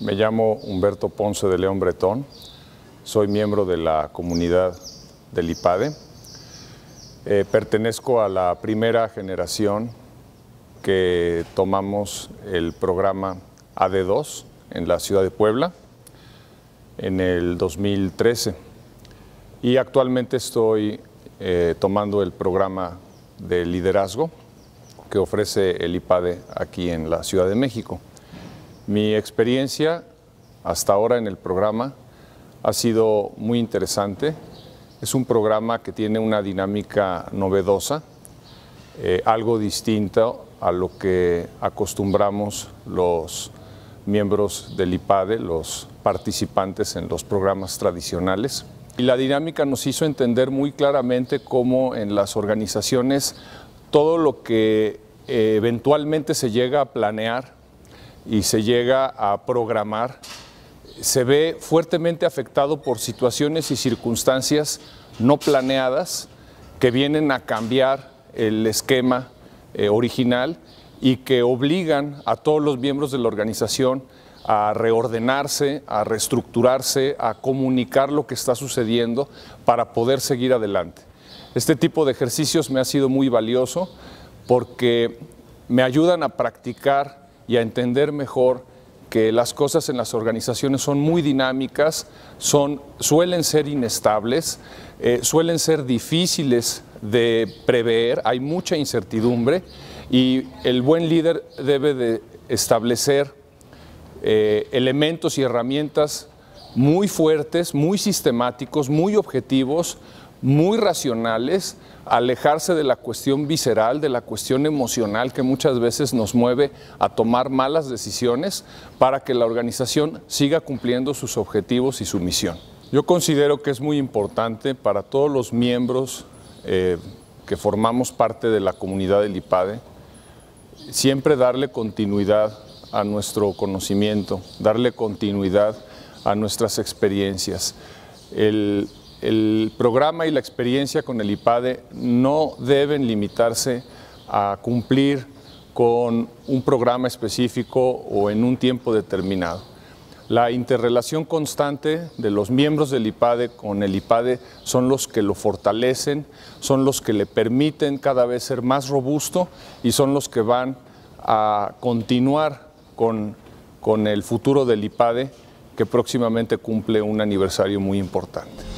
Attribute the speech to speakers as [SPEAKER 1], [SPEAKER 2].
[SPEAKER 1] Me llamo Humberto Ponce de León Bretón, soy miembro de la comunidad del IPADE. Eh, pertenezco a la primera generación que tomamos el programa AD2 en la ciudad de Puebla en el 2013 y actualmente estoy eh, tomando el programa de liderazgo que ofrece el IPADE aquí en la Ciudad de México. Mi experiencia hasta ahora en el programa ha sido muy interesante. Es un programa que tiene una dinámica novedosa, eh, algo distinto a lo que acostumbramos los miembros del IPADE, los participantes en los programas tradicionales. Y la dinámica nos hizo entender muy claramente cómo en las organizaciones todo lo que eh, eventualmente se llega a planear y se llega a programar, se ve fuertemente afectado por situaciones y circunstancias no planeadas que vienen a cambiar el esquema eh, original y que obligan a todos los miembros de la organización a reordenarse, a reestructurarse, a comunicar lo que está sucediendo para poder seguir adelante. Este tipo de ejercicios me ha sido muy valioso porque me ayudan a practicar y a entender mejor que las cosas en las organizaciones son muy dinámicas, son, suelen ser inestables, eh, suelen ser difíciles de prever, hay mucha incertidumbre y el buen líder debe de establecer eh, elementos y herramientas muy fuertes, muy sistemáticos, muy objetivos muy racionales, alejarse de la cuestión visceral, de la cuestión emocional que muchas veces nos mueve a tomar malas decisiones para que la organización siga cumpliendo sus objetivos y su misión. Yo considero que es muy importante para todos los miembros eh, que formamos parte de la comunidad del IPADE, siempre darle continuidad a nuestro conocimiento, darle continuidad a nuestras experiencias. El el programa y la experiencia con el IPADE no deben limitarse a cumplir con un programa específico o en un tiempo determinado. La interrelación constante de los miembros del IPADE con el IPADE son los que lo fortalecen, son los que le permiten cada vez ser más robusto y son los que van a continuar con, el futuro del IPADE que próximamente cumple un aniversario muy importante.